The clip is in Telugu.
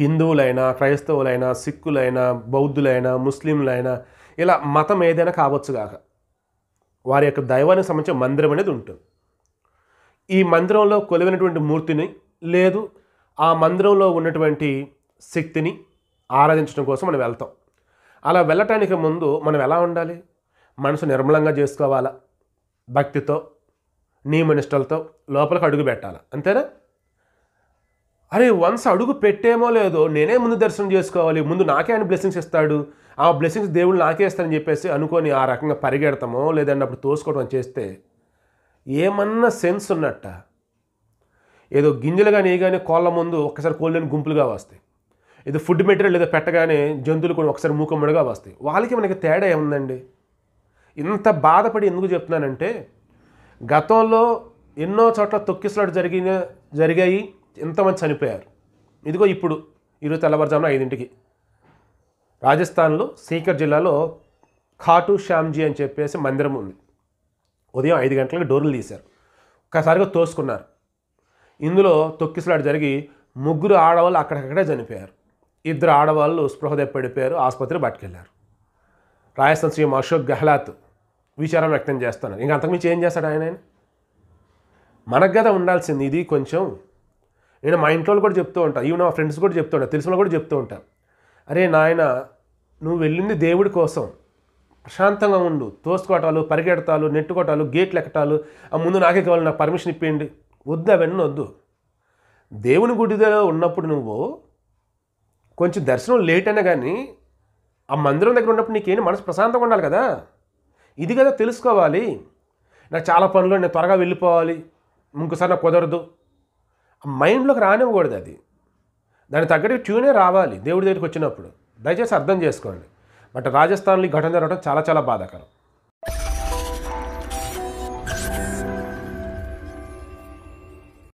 హిందువులైనా క్రైస్తవులైనా సిక్కులైనా బౌద్ధులైనా ముస్లింలైనా ఇలా మతం ఏదైనా కావచ్చుగాక వారి యొక్క దైవానికి సంబంధించిన మందిరం అనేది ఉంటుంది ఈ మందిరంలో కొలివినటువంటి మూర్తిని లేదు ఆ మందిరంలో ఉన్నటువంటి శక్తిని ఆరాధించడం కోసం మనం వెళ్తాం అలా వెళ్ళటానికి ముందు మనం ఎలా ఉండాలి మనసు నిర్మలంగా చేసుకోవాలా భక్తితో నియమనిష్టలతో లోపలికి అడుగు పెట్టాలా అంతేనా అరే వన్స్ అడుగు పెట్టేమో లేదో నేనే ముందు దర్శనం చేసుకోవాలి ముందు నాకే ఆయన బ్లెస్సింగ్స్ ఇస్తాడు ఆ బ్లెస్సింగ్స్ దేవుడు నాకే ఇస్తారని చెప్పేసి అనుకొని ఆ రకంగా పరిగెడతామో లేదంటే అప్పుడు తోసుకోవడం చేస్తే ఏమన్నా సెన్స్ ఉన్నట్ట ఏదో గింజలు కానీ ఏ కానీ కోళ్ళ ముందు ఒక్కసారి కోళ్ళని గుంపులుగా వస్తాయి ఏదో ఫుడ్ మెటీరియల్ ఏదో పెట్టగానే జంతువులు కూడా ఒకసారి మూకమ్మడిగా వస్తాయి వాళ్ళకి మనకి తేడా ఏముందండి ఇంత బాధపడి ఎందుకు చెప్తున్నానంటే గతంలో ఎన్నో చోట్ల తొక్కిసలాట జరిగిన జరిగాయి ఎంతమంది చనిపోయారు ఇదిగో ఇప్పుడు ఈరోజు తెల్లవారుజామున ఐదింటికి రాజస్థాన్లో సీకర్ జిల్లాలో ఖాటు శ్యామ్జీ అని చెప్పేసి మందిరం ఉంది ఉదయం ఐదు గంటలకు డోర్లు తీశారు ఒక్కసారిగా తోసుకున్నారు ఇందులో తొక్కిసలాడు జరిగి ముగ్గురు ఆడవాళ్ళు అక్కడక్కడే చనిపోయారు ఇద్దరు ఆడవాళ్ళు స్పృహ పడిపోయారు ఆసుపత్రి పట్టుకెళ్ళారు రాజస్థాన్ సీఎం అశోక్ గెహ్లాత్ విచారం వ్యక్తం చేస్తున్నారు ఇంకా అంతకుమించి ఏం చేస్తాడు ఆయన మనకు కదా ఉండాల్సింది ఇది కొంచెం నేను మా ఇంట్లో కూడా చెప్తూ ఉంటాను ఈవెన్ మా ఫ్రెండ్స్ కూడా చెప్తూ ఉంటాను తెలిసిన కూడా చెప్తూ ఉంటాను అరే నాయన నువ్వు వెళ్ళింది దేవుడి కోసం ప్రశాంతంగా ఉండు తోసుకోటాలు పరిగెడతాలు నెట్టుకోటాలు గేట్లు ఎక్కటాలు ఆ ముందు నాకే కావాలి నాకు పర్మిషన్ ఇప్పిండి వద్దు అవన్నీ వద్దు దేవుని గుడిలో ఉన్నప్పుడు నువ్వు కొంచెం దర్శనం లేట్ అయినా కానీ ఆ మందిరం దగ్గర ఉన్నప్పుడు నీకేం మనసు ప్రశాంతంగా ఉండాలి కదా ఇది కదా తెలుసుకోవాలి నాకు చాలా పనులు నేను త్వరగా వెళ్ళిపోవాలి ఇంకోసారి నాకు కుదరదు మైండ్లోకి రానివ్వకూడదు అది దానికి తగ్గట్టు ట్యూనే రావాలి దేవుడి దగ్గరికి వచ్చినప్పుడు దయచేసి అర్థం చేసుకోండి బట్ రాజస్థాన్లో ఈ ఘటన జరగడం చాలా చాలా బాధాకరం